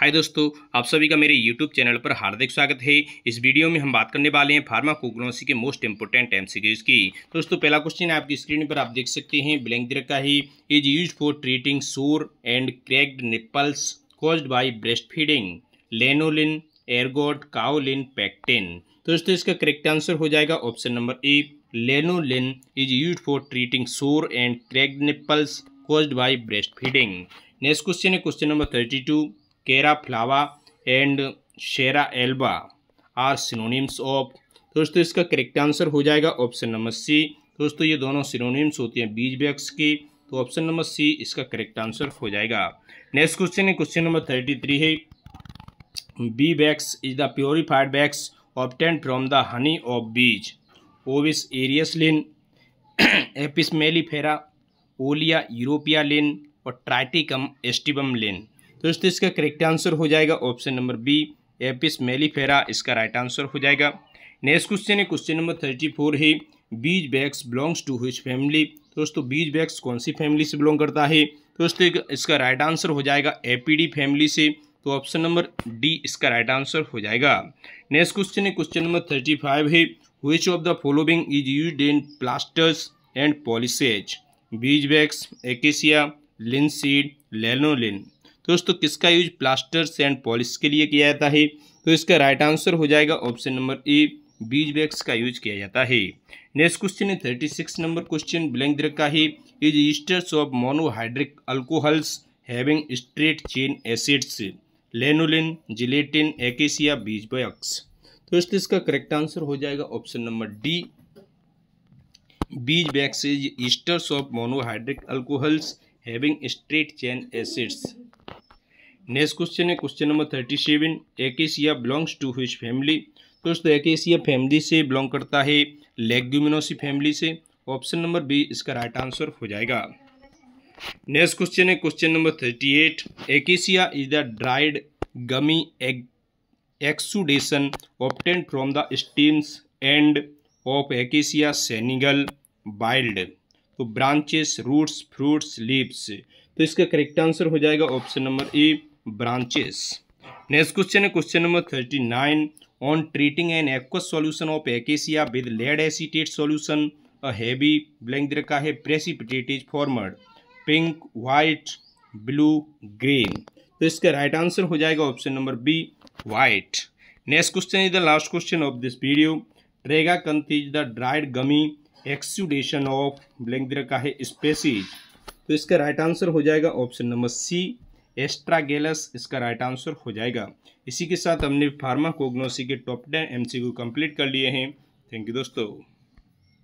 हाय दोस्तों आप सभी का मेरे यूट्यूब चैनल पर हार्दिक स्वागत है इस वीडियो में हम बात करने वाले हैं फार्माकोग्नोसी के मोस्ट इंपोर्टेंट एमसीक्यूज की दोस्तों पहला क्वेश्चन आपकी स्क्रीन पर आप देख सकते हैं ब्लैंक दर का ही is use for treating sore and cracked nipples caused by breast feeding lanolin एयरगोड काओलिन पैक्टिन दोस्तों इसका करेक्ट आंसर हो जाएगा option number A lanolin is use for treating sore and cracked nipples caused by breast feeding next question है question number thirty two cera flava and cera alba are synonyms of दोस्तों इसका correct answer हो जाएगा option number C दोस्तों ये दोनों synonyms होती हैं बीज बैक्स की तो ऑप्शन नंबर सी इसका करेक्ट आंसर हो जाएगा नेक्स्ट क्वेश्चन है क्वेश्चन नंबर थर्टी थ्री है beeswax is the purified wax obtained from the honey of bees Ovis aries Linn Apis mellifera Olea europaea Linn और Triticum aestivum लिन तो दोस्तों इसका correct answer हो जाएगा option number B Apis mellifera इसका right answer हो जाएगा नेक्स्ट क्वेश्चन है क्वेश्चन नंबर थर्टी फोर है beeswax belongs to which family दोस्तों बीज बैग्स कौन सी फैमिली से बिलोंग करता है दोस्तों इसका राइट आंसर हो जाएगा एपीडी फैमिली से तो ऑप्शन नंबर डी इसका राइट आंसर हो जाएगा नेक्स्ट क्वेश्चन है क्वेश्चन नंबर थर्टी फाइव है which of the following is use in plasters and polishes beeswax acacia linseed lanolin दोस्तों किसका यूज प्लास्टर्स एंड पॉलिश के लिए किया जाता है तो इसका राइट आंसर हो जाएगा ऑप्शन नंबर ए बीज बैग्स का यूज किया जाता है नेक्स्ट क्वेश्चन है thirty six number question blank का ही is esters of monohydric alcohols having straight chain acids lanolin gelatin acacia beeswax तो दोस्तों इसका करेक्ट आंसर हो जाएगा option number D beeswax is esters of monohydric alcohols having straight chain acids next question है question number thirty seven acacia belongs to which family दोस्तों acacia family से belong करता है लेग्यूमिनोसी फैमिली से option number B इसका right answer हो जाएगा next question है question number thirty eight acacia is the dried gummy exudation obtained from the stems and of acacia Senegal wild तो branches roots fruits leaves तो इसका correct answer हो जाएगा option number A branches next question is question number 39 on treating an aqueous solution of acacia with lead acetate solution a heavy blank दे रखा है precipitate is formed pink white blue green तो इसका right answer हो जाएगा option number B white next question is the last question of this video tragacanth is the dried gummy exudation of blank दे रखा है species तो इसका right answer हो जाएगा ऑप्शन नंबर सी एस्ट्रागेलस इसका राइट आंसर हो जाएगा इसी के साथ हमने फार्मा कोग्नोसी के टॉप टेन एम कंप्लीट कर लिए हैं थैंक यू दोस्तों